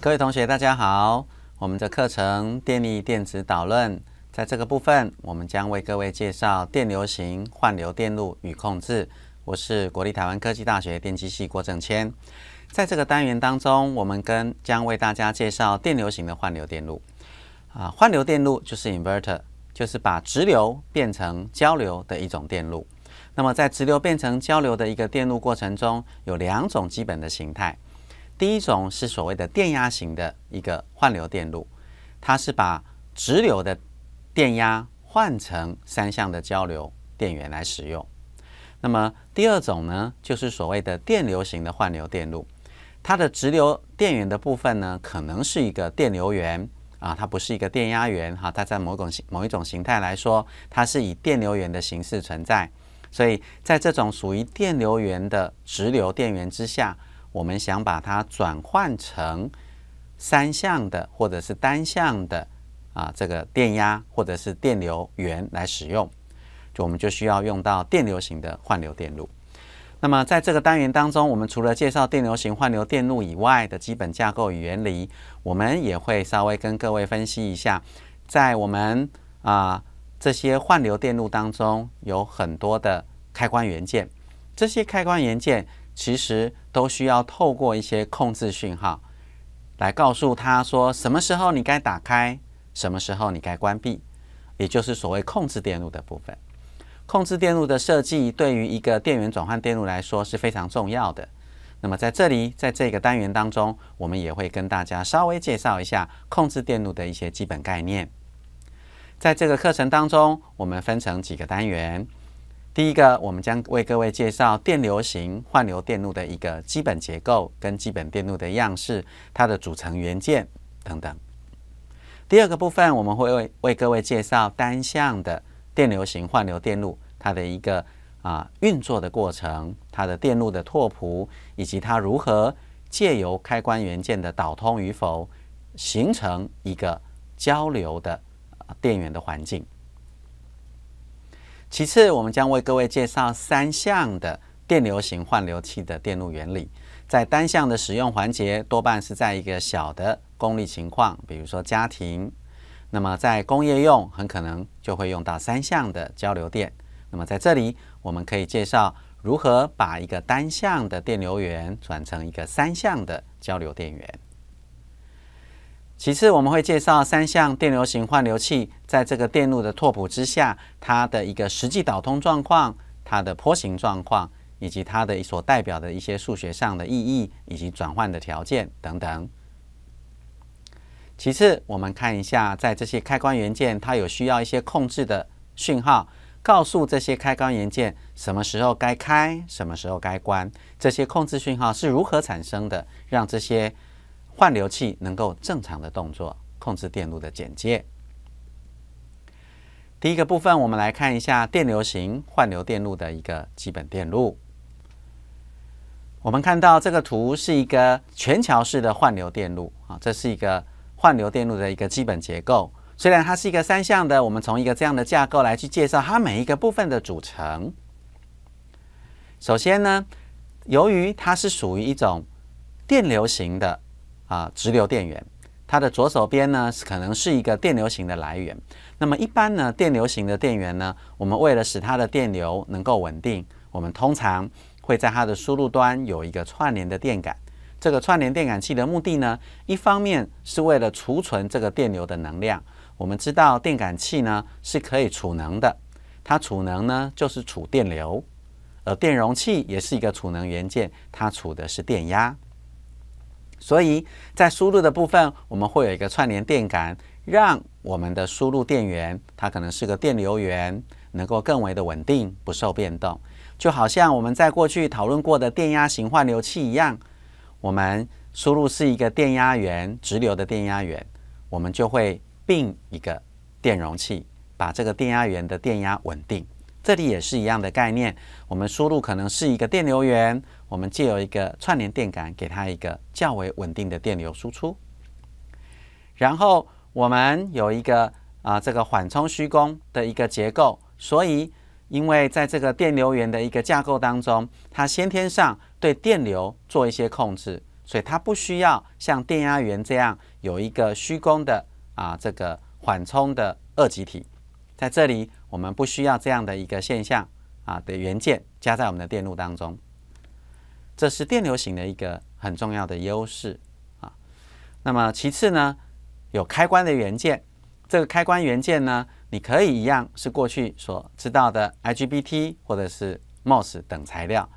各位同学，大家好。我们的课程《电力电子导论》在这个部分，我们将为各位介绍电流型换流电路与控制。我是国立台湾科技大学电机系郭正谦。在这个单元当中，我们跟将为大家介绍电流型的换流电路。啊，换流电路就是 inverter，就是把直流变成交流的一种电路。那么在直流变成交流的一个电路过程中，有两种基本的形态。第一种是所谓的电压型的一个换流电路，它是把直流的电压换成三相的交流电源来使用。那么第二种呢，就是所谓的电流型的换流电路，它的直流电源的部分呢，可能是一个电流源啊，它不是一个电压源哈，它在某种形某一种形态来说，它是以电流源的形式存在，所以在这种属于电流源的直流电源之下。我们想把它转换成三相的或者是单相的啊，这个电压或者是电流源来使用，就我们就需要用到电流型的换流电路。那么在这个单元当中，我们除了介绍电流型换流电路以外的基本架构与原理，我们也会稍微跟各位分析一下，在我们啊这些换流电路当中有很多的开关元件，这些开关元件。其实都需要透过一些控制讯号来告诉他说，什么时候你该打开，什么时候你该关闭，也就是所谓控制电路的部分。控制电路的设计对于一个电源转换电路来说是非常重要的。那么在这里，在这个单元当中，我们也会跟大家稍微介绍一下控制电路的一些基本概念。在这个课程当中，我们分成几个单元。第一个，我们将为各位介绍电流型换流电路的一个基本结构跟基本电路的样式，它的组成元件等等。第二个部分，我们会为为各位介绍单向的电流型换流电路，它的一个啊运作的过程，它的电路的拓扑，以及它如何借由开关元件的导通与否，形成一个交流的啊电源的环境。其次，我们将为各位介绍三项的电流型换流器的电路原理。在单向的使用环节，多半是在一个小的功率情况，比如说家庭。那么在工业用，很可能就会用到三项的交流电。那么在这里，我们可以介绍如何把一个单向的电流源转成一个三项的交流电源。其次，我们会介绍三项电流型换流器在这个电路的拓扑之下，它的一个实际导通状况、它的坡形状况，以及它的所代表的一些数学上的意义，以及转换的条件等等。其次，我们看一下，在这些开关元件，它有需要一些控制的讯号，告诉这些开关元件什么时候该开，什么时候该关。这些控制讯号是如何产生的？让这些换流器能够正常的动作，控制电路的简介。第一个部分，我们来看一下电流型换流电路的一个基本电路。我们看到这个图是一个全桥式的换流电路啊，这是一个换流电路的一个基本结构。虽然它是一个三相的，我们从一个这样的架构来去介绍它每一个部分的组成。首先呢，由于它是属于一种电流型的。啊，直流电源，它的左手边呢可能是一个电流型的来源。那么一般呢，电流型的电源呢，我们为了使它的电流能够稳定，我们通常会在它的输入端有一个串联的电感。这个串联电感器的目的呢，一方面是为了储存这个电流的能量。我们知道电感器呢是可以储能的，它储能呢就是储电流，而电容器也是一个储能元件，它储的是电压。所以在输入的部分，我们会有一个串联电感，让我们的输入电源，它可能是个电流源，能够更为的稳定，不受变动。就好像我们在过去讨论过的电压型换流器一样，我们输入是一个电压源，直流的电压源，我们就会并一个电容器，把这个电压源的电压稳定。这里也是一样的概念，我们输入可能是一个电流源。我们借由一个串联电感，给它一个较为稳定的电流输出。然后我们有一个啊，这个缓冲虚工的一个结构。所以，因为在这个电流源的一个架构当中，它先天上对电流做一些控制，所以它不需要像电压源这样有一个虚工的啊，这个缓冲的二极体。在这里，我们不需要这样的一个现象啊的元件加在我们的电路当中。这是电流型的一个很重要的优势啊。那么其次呢，有开关的元件，这个开关元件呢，你可以一样是过去所知道的 IGBT 或者是 MOS 等材料，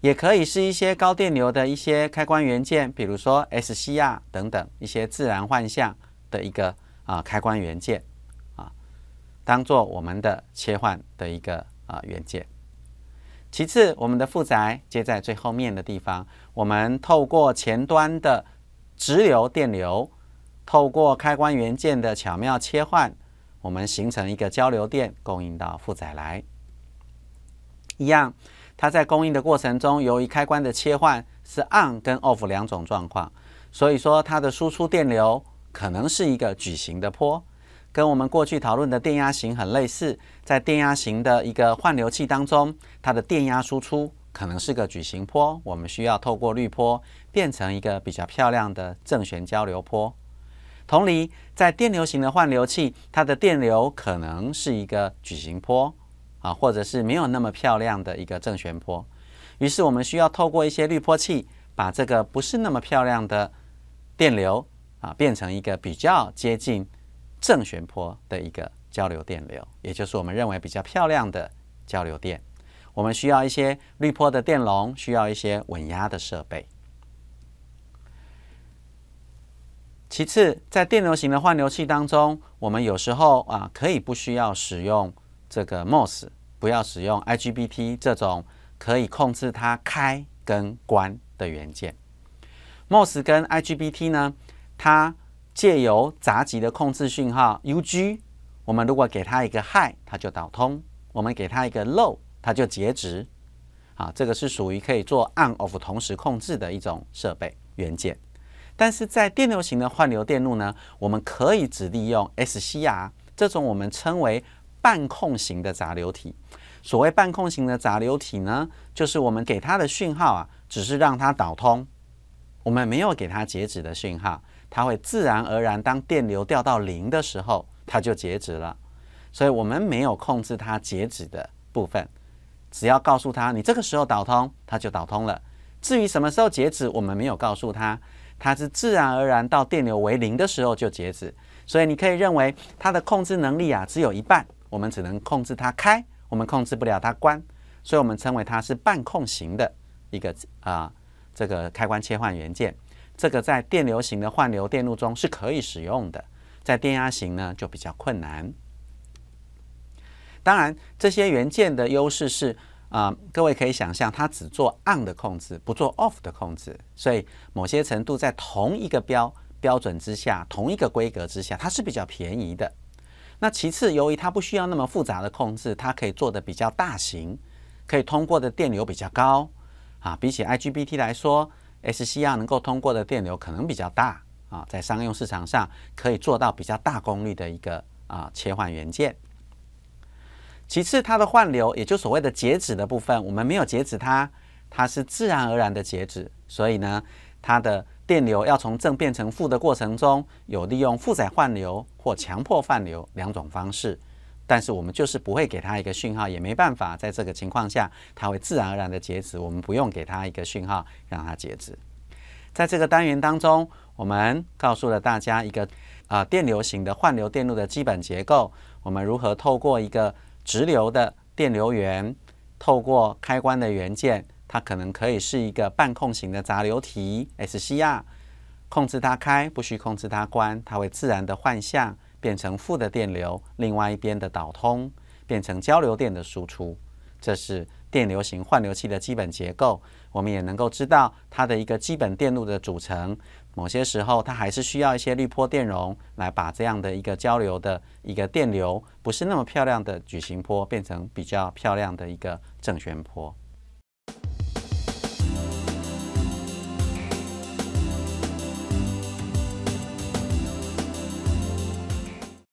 也可以是一些高电流的一些开关元件，比如说 SCR 等等一些自然换向的一个啊开关元件啊，当做我们的切换的一个啊元件。其次，我们的负载接在最后面的地方。我们透过前端的直流电流，透过开关元件的巧妙切换，我们形成一个交流电供应到负载来。一样，它在供应的过程中，由于开关的切换是 on 跟 off 两种状况，所以说它的输出电流可能是一个矩形的坡。跟我们过去讨论的电压型很类似，在电压型的一个换流器当中，它的电压输出可能是个矩形波，我们需要透过滤波变成一个比较漂亮的正弦交流波。同理，在电流型的换流器，它的电流可能是一个矩形波啊，或者是没有那么漂亮的一个正弦波。于是我们需要透过一些滤波器，把这个不是那么漂亮的电流啊，变成一个比较接近。正弦波的一个交流电流，也就是我们认为比较漂亮的交流电。我们需要一些滤波的电容，需要一些稳压的设备。其次，在电流型的换流器当中，我们有时候啊，可以不需要使用这个 MOS，不要使用 IGBT 这种可以控制它开跟关的元件。MOS 跟 IGBT 呢，它借由杂极的控制讯号 UG，我们如果给它一个 High，它就导通；我们给它一个 Low，它就截止。好，这个是属于可以做 On Off 同时控制的一种设备元件。但是在电流型的换流电路呢，我们可以只利用 SCR 这种我们称为半控型的杂流体。所谓半控型的杂流体呢，就是我们给它的讯号啊，只是让它导通，我们没有给它截止的讯号。它会自然而然，当电流掉到零的时候，它就截止了。所以我们没有控制它截止的部分，只要告诉它你这个时候导通，它就导通了。至于什么时候截止，我们没有告诉它，它是自然而然到电流为零的时候就截止。所以你可以认为它的控制能力啊，只有一半。我们只能控制它开，我们控制不了它关。所以我们称为它是半控型的一个啊这个开关切换元件。这个在电流型的换流电路中是可以使用的，在电压型呢就比较困难。当然，这些元件的优势是啊，各位可以想象，它只做 on 的控制，不做 off 的控制，所以某些程度在同一个标标准之下、同一个规格之下，它是比较便宜的。那其次，由于它不需要那么复杂的控制，它可以做的比较大型，可以通过的电流比较高啊，比起 IGBT 来说。SCR 能够通过的电流可能比较大啊，在商用市场上可以做到比较大功率的一个啊切换元件。其次，它的换流也就所谓的截止的部分，我们没有截止它，它是自然而然的截止，所以呢，它的电流要从正变成负的过程中，有利用负载换流或强迫换流两种方式。但是我们就是不会给他一个讯号，也没办法。在这个情况下，它会自然而然的截止，我们不用给他一个讯号让他截止。在这个单元当中，我们告诉了大家一个啊电流型的换流电路的基本结构。我们如何透过一个直流的电流源，透过开关的元件，它可能可以是一个半控型的杂流体 SCR，控制它开，不需控制它关，它会自然的换向。变成负的电流，另外一边的导通变成交流电的输出，这是电流型换流器的基本结构。我们也能够知道它的一个基本电路的组成。某些时候它还是需要一些滤波电容来把这样的一个交流的一个电流不是那么漂亮的矩形波变成比较漂亮的一个正弦波。